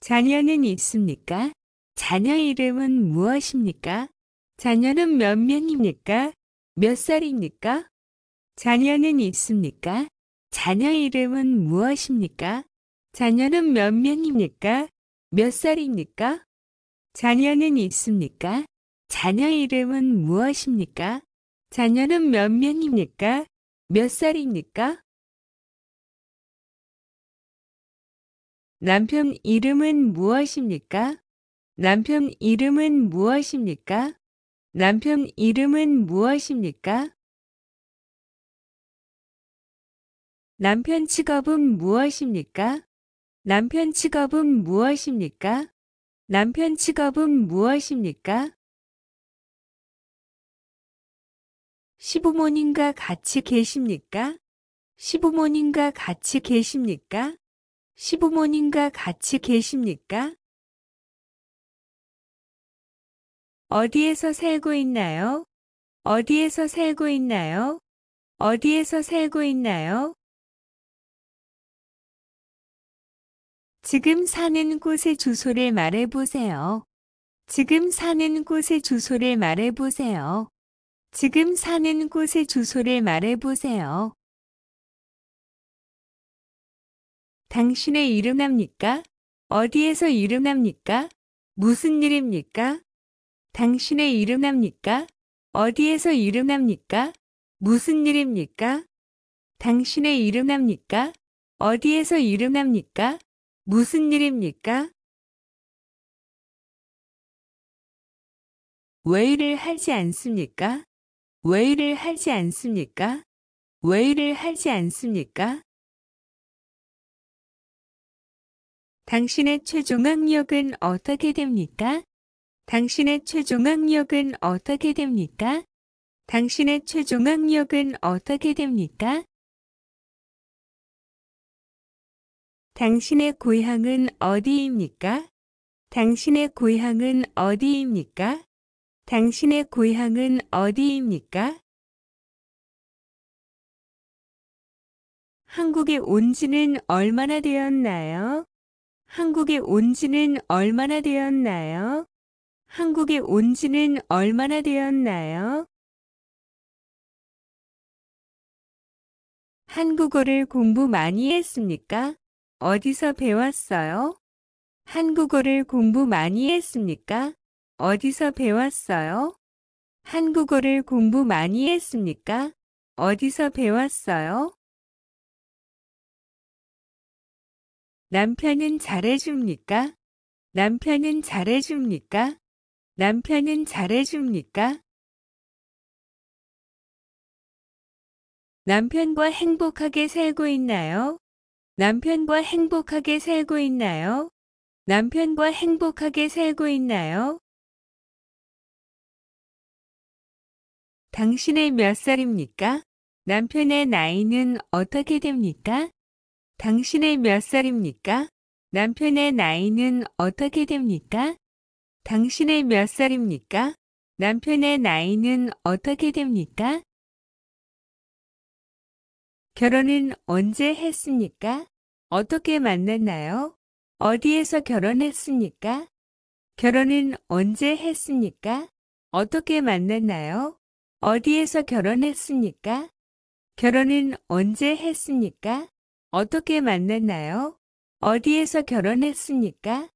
자녀는 있습니까? 자녀 이름은 무엇입니까? 자녀는 몇 명입니까? 몇 살입니까? 자녀는 있습니까? 자녀 이름은 무엇입니까? 자녀는 몇 명입니까? 몇 살입니까? 자녀는 있습니까? 자녀 이름은 무엇입니까? 자녀는 몇 명입니까? 몇 살입니까? 남편 이름은 무엇입니까? 남편 이름은 무엇입니까? 남편 이름은 무엇입니까? 남편 직업은 무엇입니까? 남편 직업은 무엇입니까? 남편 직업은 무엇입니까? 시부모님과 같이 계십니까? 시부모님과 같이 계십니까? 시부모님과 같이 계십니까? 어디에서 살고 있나요? 어디에서 살고 있나요? 어디에서 살고 있나요? 지금 사는 곳의 주소를 말해보세요. 지금 사는 곳의 주소를 말해보세요. 지금 사는 곳의 주소를 말해보세요. 당신의 이름 납니까? 어디에서 이름 납니까? 무슨 일입니까? 당신의 이름 납니까? 어디에서 이름 납니까? 무슨 일입니까? 당신의 이름 납니까? 어디에서 이름 납니까? 무슨 일입니까? 왜 일을 하지 않습니까? 왜 일을 하지 않습니까? 왜 일을 하지 않습니까? 당신의 최종 학력은 어떻게 됩니까? 당신의 최종 학력은 어떻게 됩니까? 당신의 최종 학력은 어떻게 됩니까? 당신의 고향은 어디입니까? 당신의 고향은 어디입니까? 당신의 고향은 어디입니까? 한국에 온 지는 얼마나 되었나요? 한국에 온 지는 얼마나 되었나요? 한국에 온 지는 얼마나 되었나요? 한국어를 공부 많이 했습니까? 어디서 배웠어요? 한국어를 공부 많이 했습니까? 어디서 배웠어요? 한국어를 공부 많이 했습니까? 어디서 배웠어요? 남편은 잘해줍니까? 남편은 잘해줍니까? 남편은 잘해줍니까? 남편과 행복하게 살고 있나요? 남편과 행복하게 살고 있나요? 남편과 행복하게 살고 있나요? 당신의 몇 살입니까? 남편의 나이는 어떻게 됩니까? 당신의 몇 살입니까? 남편의 나이는 어떻게 됩니까? 당신의 몇 살입니까? 남편의 나이는 어떻게 됩니까? 결혼은 언제 했습니까? 어떻게 만났나요? 어디에서 결혼했습니까? 결혼은 언제 했습니까? 어떻게 만났나요? 어디에서 결혼했습니까? 결혼은 언제 했습니까? 어떻게 만났나요? 어디에서 결혼했습니까?